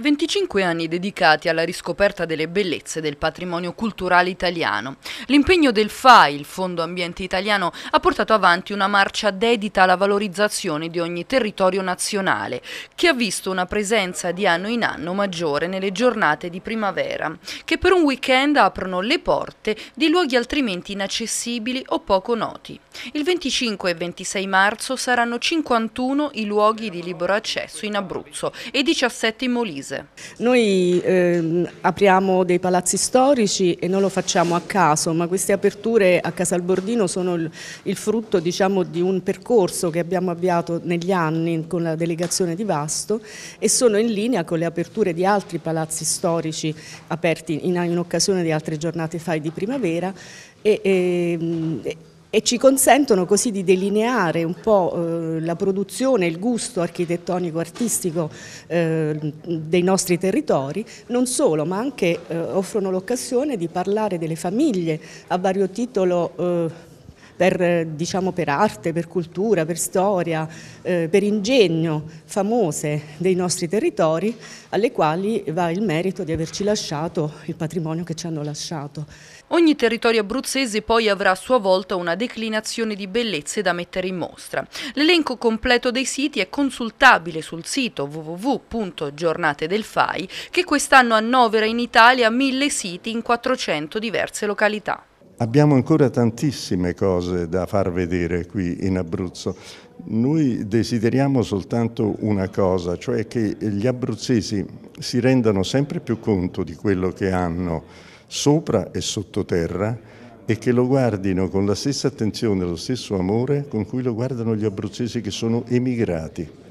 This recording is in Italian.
25 anni dedicati alla riscoperta delle bellezze del patrimonio culturale italiano. L'impegno del FAI, il Fondo Ambiente Italiano, ha portato avanti una marcia dedita alla valorizzazione di ogni territorio nazionale, che ha visto una presenza di anno in anno maggiore nelle giornate di primavera, che per un weekend aprono le porte di luoghi altrimenti inaccessibili o poco noti. Il 25 e 26 marzo saranno 51 i luoghi di libero accesso in Abruzzo e 17 in Molise paese. Noi eh, apriamo dei palazzi storici e non lo facciamo a caso, ma queste aperture a Casalbordino sono il, il frutto diciamo, di un percorso che abbiamo avviato negli anni con la delegazione di Vasto e sono in linea con le aperture di altri palazzi storici aperti in, in occasione di altre giornate fai di primavera e, ehm, e, e e ci consentono così di delineare un po' eh, la produzione, il gusto architettonico, artistico eh, dei nostri territori, non solo, ma anche eh, offrono l'occasione di parlare delle famiglie a vario titolo per, diciamo, per arte, per cultura, per storia, eh, per ingegno famose dei nostri territori, alle quali va il merito di averci lasciato il patrimonio che ci hanno lasciato. Ogni territorio abruzzese poi avrà a sua volta una declinazione di bellezze da mettere in mostra. L'elenco completo dei siti è consultabile sul sito www.giornatedelfai che quest'anno annovera in Italia mille siti in 400 diverse località. Abbiamo ancora tantissime cose da far vedere qui in Abruzzo. Noi desideriamo soltanto una cosa, cioè che gli abruzzesi si rendano sempre più conto di quello che hanno sopra e sottoterra e che lo guardino con la stessa attenzione, lo stesso amore con cui lo guardano gli abruzzesi che sono emigrati.